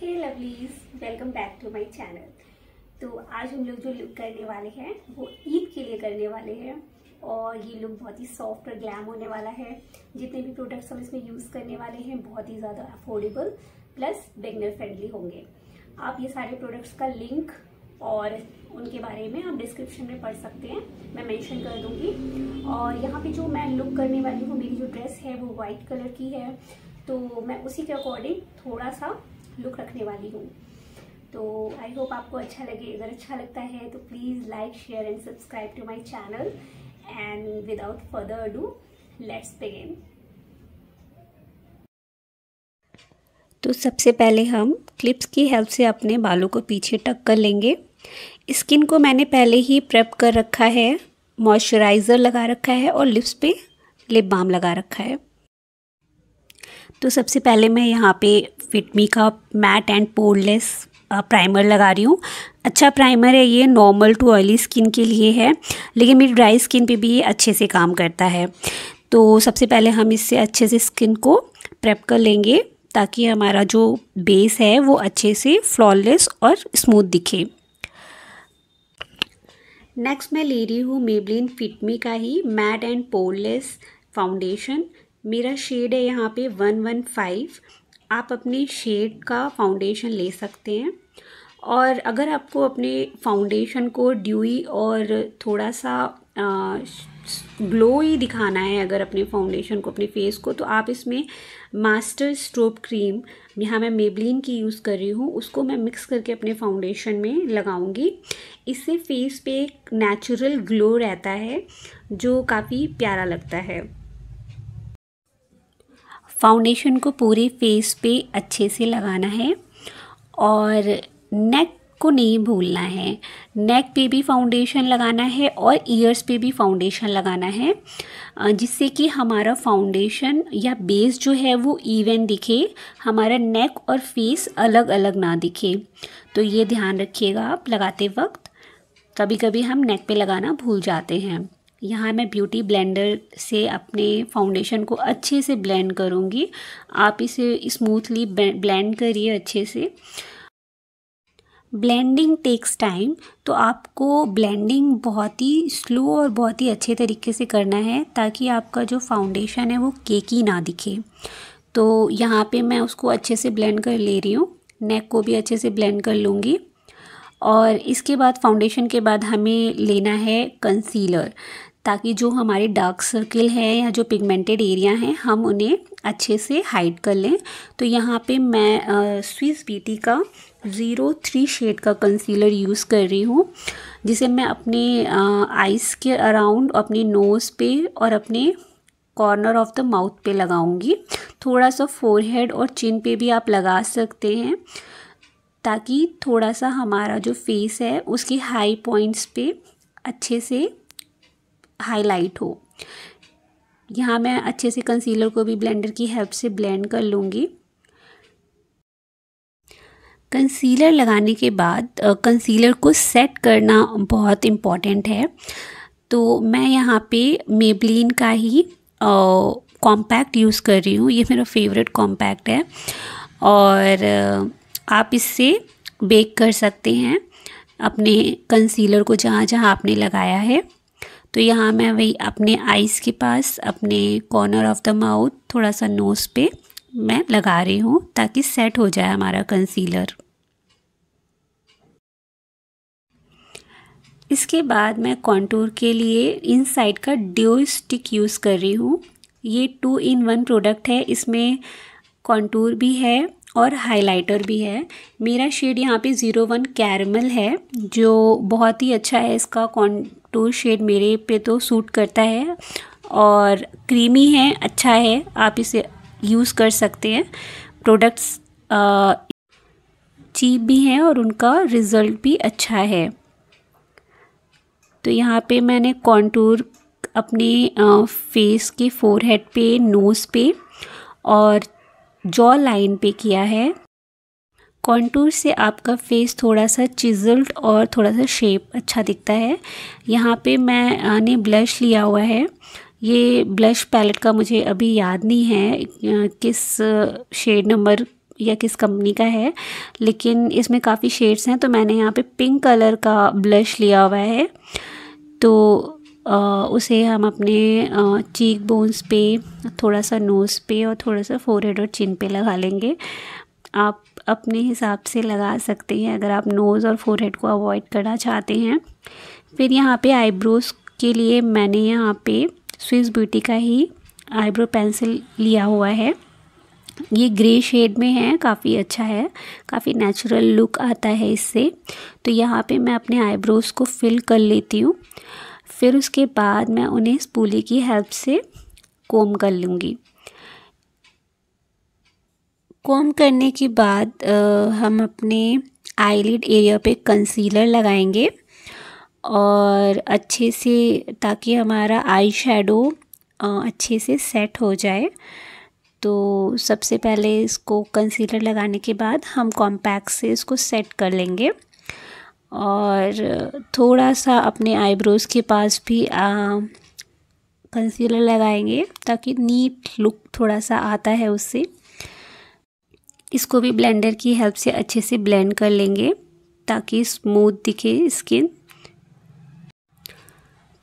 hey lovelies welcome back to my channel तो आज हम लोग जो लुक करने वाले हैं वो ईद के लिए करने वाले हैं और ये लुक बहुत ही सॉफ्ट और ग्लैम होने वाला है जितने भी प्रोडक्ट्स हम इसमें यूज़ करने वाले हैं बहुत ही ज़्यादा अफोर्डेबल प्लस बिगनर फ्रेंडली होंगे आप ये सारे प्रोडक्ट्स का लिंक और उनके बारे में आप डिस्क्रिप्शन में पढ़ सकते हैं मैं मेंशन कर दूंगी और यहाँ पे जो मैं लुक करने वाली हूँ मेरी जो ड्रेस है वो वाइट कलर की है तो मैं उसी के अकॉर्डिंग थोड़ा सा लुक रखने वाली हूँ तो आई होप आपको अच्छा लगे अगर अच्छा लगता है तो please like share and subscribe to my channel and without further do let's begin तो सबसे पहले हम क्लिप्स की हेल्प से अपने बालों को पीछे टक कर लेंगे स्किन को मैंने पहले ही प्रेप कर रखा है मॉइस्चराइज़र लगा रखा है और लिप्स पे लिप बाम लगा रखा है तो सबसे पहले मैं यहाँ पे फिटमी का मैट एंड पोरलेस प्राइमर लगा रही हूँ अच्छा प्राइमर है ये नॉर्मल टू ऑयली स्किन के लिए है लेकिन मेरी ड्राई स्किन पे भी ये अच्छे से काम करता है तो सबसे पहले हम इससे अच्छे से स्किन को प्रेप कर लेंगे ताकि हमारा जो बेस है वो अच्छे से फ्लॉलेस और स्मूथ दिखे नेक्स्ट मैं ले रही हूँ मेबलिन फिटमी का ही मैट एंड पोरलेस फाउंडेशन मेरा शेड है यहाँ पे वन वन फाइव आप अपने शेड का फाउंडेशन ले सकते हैं और अगर आपको अपने फाउंडेशन को ड्यूई और थोड़ा सा ग्लो ही दिखाना है अगर अपने फाउंडेशन को अपने फेस को तो आप इसमें मास्टर स्ट्रोप क्रीम यहाँ मैं मेबलिन की यूज़ कर रही हूँ उसको मैं मिक्स करके अपने फाउंडेशन में लगाऊंगी इससे फेस पे एक नेचुरल ग्लो रहता है जो काफ़ी प्यारा लगता है फाउंडेशन को पूरे फेस पे अच्छे से लगाना है और नेक को नहीं भूलना है नेक पे भी फाउंडेशन लगाना है और ईयर्स पे भी फाउंडेशन लगाना है जिससे कि हमारा फाउंडेशन या बेस जो है वो इवन दिखे हमारा नेक और फेस अलग अलग ना दिखे तो ये ध्यान रखिएगा आप लगाते वक्त कभी कभी हम नेक पे लगाना भूल जाते हैं यहाँ मैं ब्यूटी ब्लेंडर से अपने फाउंडेशन को अच्छे से ब्लेंड करूँगी आप इसे स्मूथली ब्लेंड करिए अच्छे से ब्लेंडिंग टेक्स टाइम तो आपको ब्लेंडिंग बहुत ही स्लो और बहुत ही अच्छे तरीके से करना है ताकि आपका जो फाउंडेशन है वो केकी ना दिखे तो यहाँ पे मैं उसको अच्छे से ब्लेंड कर ले रही हूँ नेक को भी अच्छे से ब्लेंड कर लूँगी और इसके बाद फाउंडेशन के बाद हमें लेना है कंसीलर ताकि जो हमारे डार्क सर्किल हैं या जो पिगमेंटेड एरिया हैं हम उन्हें अच्छे से हाइड कर लें तो यहाँ पे मैं स्विस बीटी का ज़ीरो थ्री शेड का कंसीलर यूज़ कर रही हूँ जिसे मैं अपने आइज़ के अराउंड अपने नोज़ पे और अपने कॉर्नर ऑफ द माउथ पे लगाऊंगी थोड़ा सा फोरहेड और चिन पे भी आप लगा सकते हैं ताकि थोड़ा सा हमारा जो फेस है उसके हाई पॉइंट्स पे अच्छे से हाईलाइट हो यहाँ मैं अच्छे से कंसीलर को भी ब्लेंडर की हेल्प से ब्लेंड कर लूँगी कंसीलर लगाने के बाद कंसीलर को सेट करना बहुत इम्पॉर्टेंट है तो मैं यहाँ पे मेबलिन का ही कॉम्पैक्ट यूज़ कर रही हूँ ये मेरा फेवरेट कॉम्पैक्ट है और आप इससे बेक कर सकते हैं अपने कंसीलर को जहाँ जहाँ आपने लगाया है तो यहाँ मैं वही अपने आइज़ के पास अपने कॉर्नर ऑफ द माउथ थोड़ा सा नोज़ पे मैं लगा रही हूँ ताकि सेट हो जाए हमारा कंसीलर इसके बाद मैं कॉन्टूर के लिए इन साइड का ड्यो स्टिक यूज़ कर रही हूँ ये टू इन वन प्रोडक्ट है इसमें कॉन्टूर भी है और हाइलाइटर भी है मेरा शेड यहाँ पे ज़ीरो वन कैरमल है जो बहुत ही अच्छा है इसका कॉन टू शेड मेरे पे तो सूट करता है और क्रीमी है अच्छा है आप इसे यूज़ कर सकते हैं प्रोडक्ट्स चीप भी हैं और उनका रिज़ल्ट भी अच्छा है तो यहाँ पे मैंने कॉन्टूर अपने फेस के फोरहेड पे नोज़ पे और जॉ लाइन पे किया है कॉन्टूर से आपका फेस थोड़ा सा चिजल्ड और थोड़ा सा शेप अच्छा दिखता है यहाँ पे मैंने ब्लश लिया हुआ है ये ब्लश पैलेट का मुझे अभी याद नहीं है किस शेड नंबर या किस कंपनी का है लेकिन इसमें काफ़ी शेड्स हैं तो मैंने यहाँ पे पिंक कलर का ब्लश लिया हुआ है तो आ, उसे हम अपने आ, चीक बोन्स पे थोड़ा सा नोज़ पे और थोड़ा सा फोरहेड और चिन पे लगा लेंगे आप अपने हिसाब से लगा सकते हैं अगर आप नोज़ और फोरहेड को अवॉइड करना चाहते हैं फिर यहाँ पे आईब्रोज़ के लिए मैंने यहाँ पे स्विस ब्यूटी का ही आईब्रो पेंसिल लिया हुआ है ये ग्रे शेड में है काफ़ी अच्छा है काफ़ी नेचुरल लुक आता है इससे तो यहाँ पे मैं अपने आईब्रोज़ को फिल कर लेती हूँ फिर उसके बाद मैं उन्हें स्पूली की हेल्प से कोम कर लूँगी कॉम करने के बाद हम अपने आईलिड एरिया पे कंसीलर लगाएंगे और अच्छे से ताकि हमारा आई शेडो अच्छे से सेट हो जाए तो सबसे पहले इसको कंसीलर लगाने के बाद हम कॉम्पैक्ट से इसको सेट कर लेंगे और थोड़ा सा अपने आईब्रोज़ के पास भी कंसीलर लगाएंगे ताकि नीट लुक थोड़ा सा आता है उससे इसको भी ब्लेंडर की हेल्प से अच्छे से ब्लेंड कर लेंगे ताकि स्मूथ दिखे स्किन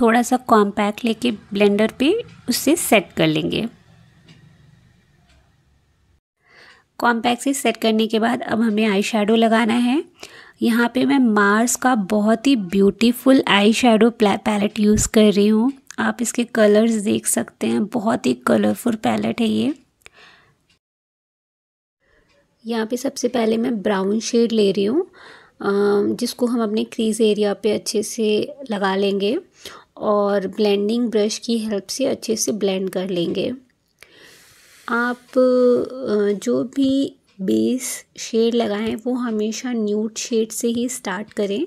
थोड़ा सा कॉम्पैक्ट लेके ब्लेंडर पे उससे सेट कर लेंगे कॉम्पैक्ट से सेट करने के बाद अब हमें आई शेडो लगाना है यहाँ पे मैं मार्स का बहुत ही beautiful eye shadow palette use कर रही हूँ आप इसके कलर्स देख सकते हैं बहुत ही कलरफुल पैलेट है ये यहाँ पे सबसे पहले मैं ब्राउन शेड ले रही हूँ जिसको हम अपने क्रीज एरिया पे अच्छे से लगा लेंगे और ब्लेंडिंग ब्रश की हेल्प से अच्छे से ब्लेंड कर लेंगे आप जो भी बेस शेड लगाएं वो हमेशा न्यूट शेड से ही स्टार्ट करें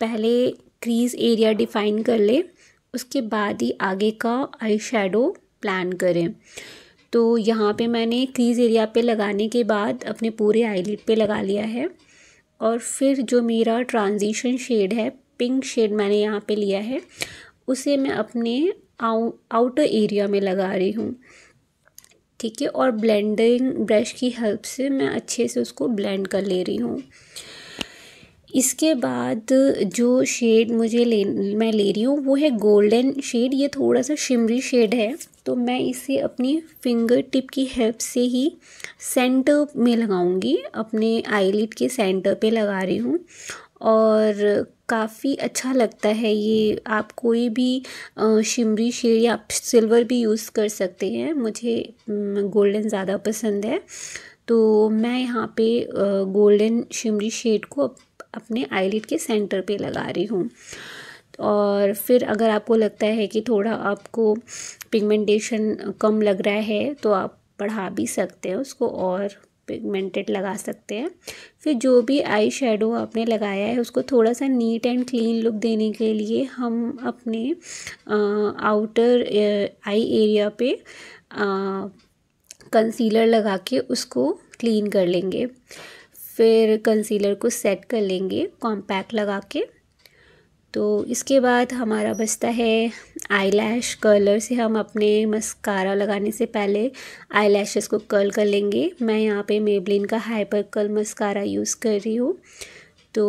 पहले क्रीज एरिया डिफाइन कर लें उसके बाद ही आगे का आई शेडो प्लान करें तो यहाँ पे मैंने क्रीज़ एरिया पे लगाने के बाद अपने पूरे आई पे लगा लिया है और फिर जो मेरा ट्रांजिशन शेड है पिंक शेड मैंने यहाँ पे लिया है उसे मैं अपने आउ, आउटर एरिया में लगा रही हूँ ठीक है और ब्लेंडिंग ब्रश की हेल्प से मैं अच्छे से उसको ब्लेंड कर ले रही हूँ इसके बाद जो शेड मुझे ले मैं ले रही हूँ वो है गोल्डन शेड ये थोड़ा सा शिमरी शेड है तो मैं इसे अपनी फिंगर टिप की हेल्प से ही सेंटर में लगाऊंगी अपने आईलिड के सेंटर पे लगा रही हूँ और काफ़ी अच्छा लगता है ये आप कोई भी शिमरी शेड या आप सिल्वर भी यूज़ कर सकते हैं मुझे गोल्डन ज़्यादा पसंद है तो मैं यहाँ पे गोल्डन शिमरी शेड को अपने आईलिड के सेंटर पे लगा रही हूँ और फिर अगर आपको लगता है कि थोड़ा आपको पिगमेंटेशन कम लग रहा है तो आप बढ़ा भी सकते हैं उसको और पिगमेंटेड लगा सकते हैं फिर जो भी आई शेडो आपने लगाया है उसको थोड़ा सा नीट एंड क्लीन लुक देने के लिए हम अपने आ, आउटर आई एरिया पे कंसीलर लगा के उसको क्लीन कर लेंगे फिर कंसीलर को सेट कर लेंगे कॉम्पैक्ट लगा के तो इसके बाद हमारा बचता है आई लैश कर्लर से हम अपने मस्कारा लगाने से पहले आई लैशेस को कर्ल कर लेंगे मैं यहाँ पे मेबलिन का हाइपर कर्ल मस्कारा यूज़ कर रही हूँ तो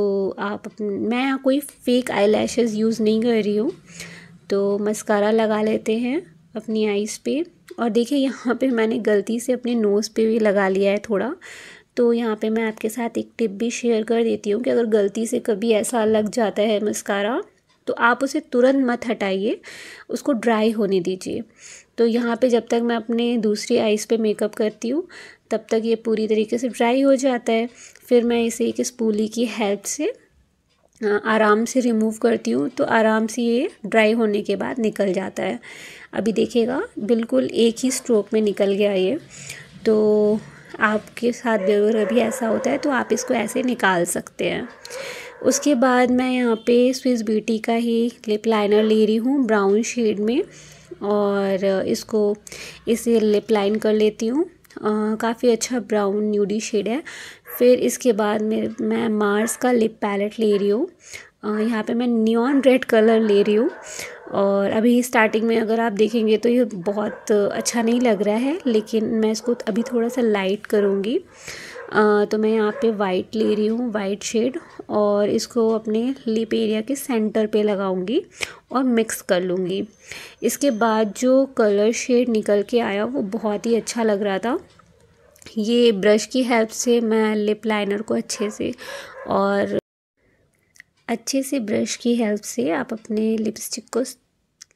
आप मैं यहाँ कोई फेक आई लैशेज़ यूज़ नहीं कर रही हूँ तो मस्कारा लगा लेते हैं अपनी आइज़ पे और देखिए यहाँ पे मैंने गलती से अपने नोज़ पे भी लगा लिया है थोड़ा तो यहाँ पे मैं आपके साथ एक टिप भी शेयर कर देती हूँ कि अगर गलती से कभी ऐसा लग जाता है मस्कारा तो आप उसे तुरंत मत हटाइए उसको ड्राई होने दीजिए तो यहाँ पे जब तक मैं अपने दूसरी आइज़ पे मेकअप करती हूँ तब तक ये पूरी तरीके से ड्राई हो जाता है फिर मैं इसे एक स्पूली की हेल्प से आराम से रिमूव करती हूँ तो आराम से ये ड्राई होने के बाद निकल जाता है अभी देखिएगा बिल्कुल एक ही स्ट्रोक में निकल गया ये तो आपके साथ जरूर अभी ऐसा होता है तो आप इसको ऐसे निकाल सकते हैं उसके बाद मैं यहाँ पे स्विस ब्यूटी का ही लिप लाइनर ले रही हूँ ब्राउन शेड में और इसको इसे लिप लाइन कर लेती हूँ काफ़ी अच्छा ब्राउन न्यूडी शेड है फिर इसके बाद में मैं मार्स का लिप पैलेट ले रही हूँ यहाँ पे मैं न्यून रेड कलर ले रही हूँ और अभी स्टार्टिंग में अगर आप देखेंगे तो ये बहुत अच्छा नहीं लग रहा है लेकिन मैं इसको अभी थोड़ा सा लाइट करूँगी तो मैं यहाँ पे वाइट ले रही हूँ वाइट शेड और इसको अपने लिप एरिया के सेंटर पे लगाऊँगी और मिक्स कर लूँगी इसके बाद जो कलर शेड निकल के आया वो बहुत ही अच्छा लग रहा था ये ब्रश की हेल्प से मैं लिप लाइनर को अच्छे से और अच्छे से ब्रश की हेल्प से आप अपने लिपस्टिक को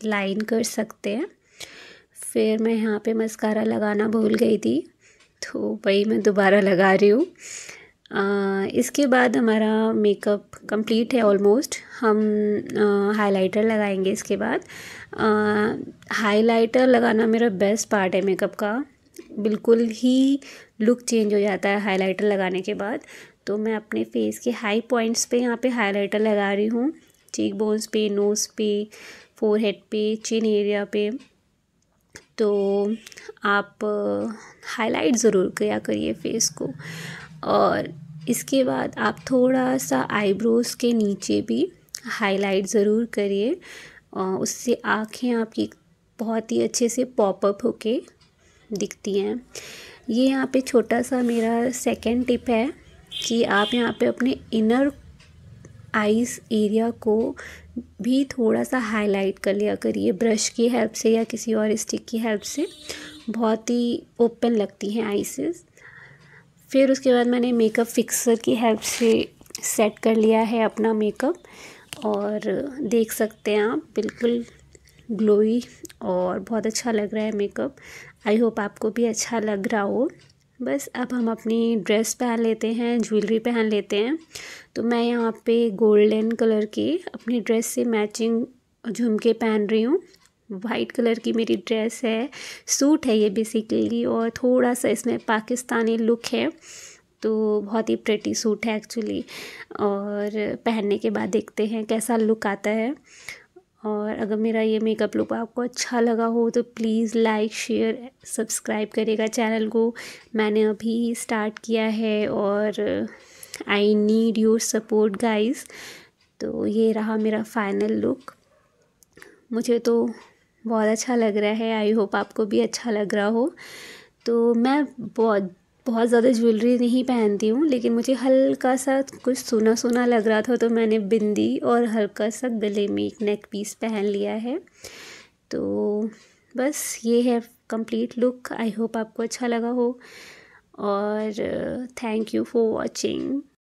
लाइन कर सकते हैं फिर मैं यहाँ पे मस्कारा लगाना भूल गई थी तो वही मैं दोबारा लगा रही हूँ इसके बाद हमारा मेकअप कंप्लीट है ऑलमोस्ट हम हाइलाइटर लगाएंगे इसके बाद हाइलाइटर लगाना मेरा बेस्ट पार्ट है मेकअप का बिल्कुल ही लुक चेंज हो जाता है हाइलाइटर लगाने के बाद तो मैं अपने फेस के हाई पॉइंट्स पे यहाँ पे हाइलाइटर लगा रही हूँ चीक बोन्स पे नोज़ पे फोरहेड पे चिन एरिया पे तो आप हाईलाइट ज़रूर किया करिए फेस को और इसके बाद आप थोड़ा सा आईब्रोज़ के नीचे भी हाईलाइट ज़रूर करिए उससे आँखें आपकी बहुत ही अच्छे से पॉपअप होके दिखती हैं ये यहाँ पे छोटा सा मेरा सेकेंड टिप है कि आप यहाँ पे अपने इनर आइज एरिया को भी थोड़ा सा हाईलाइट कर लिया करिए ब्रश की हेल्प से या किसी और स्टिक की हेल्प से बहुत ही ओपन लगती हैं आइसेस फिर उसके बाद मैंने मेकअप फिक्सर की हेल्प से सेट कर लिया है अपना मेकअप और देख सकते हैं आप बिल्कुल ग्लोई और बहुत अच्छा लग रहा है मेकअप आई होप आपको भी अच्छा लग रहा हो बस अब हम अपनी ड्रेस पहन लेते हैं ज्वेलरी पहन लेते हैं तो मैं यहाँ पे गोल्डन कलर की अपनी ड्रेस से मैचिंग झुमके पहन रही हूँ वाइट कलर की मेरी ड्रेस है सूट है ये बेसिकली और थोड़ा सा इसमें पाकिस्तानी लुक है तो बहुत ही प्रेटी सूट है एक्चुअली और पहनने के बाद देखते हैं कैसा लुक आता है और अगर मेरा ये मेकअप लुक आपको अच्छा लगा हो तो प्लीज़ लाइक शेयर सब्सक्राइब करेगा चैनल को मैंने अभी स्टार्ट किया है और I need your support guys तो ये रहा मेरा फाइनल लुक मुझे तो बहुत अच्छा लग रहा है आई होप आपको भी अच्छा लग रहा हो तो मैं बहुत बहुत ज़्यादा ज्वेलरी नहीं पहनती हूँ लेकिन मुझे हल्का सा कुछ सोना सोना लग रहा था तो मैंने बिंदी और हल्का सा गले में एक नेक पीस पहन लिया है तो बस ये है कंप्लीट लुक आई होप आपको अच्छा लगा हो और थैंक यू फॉर वॉचिंग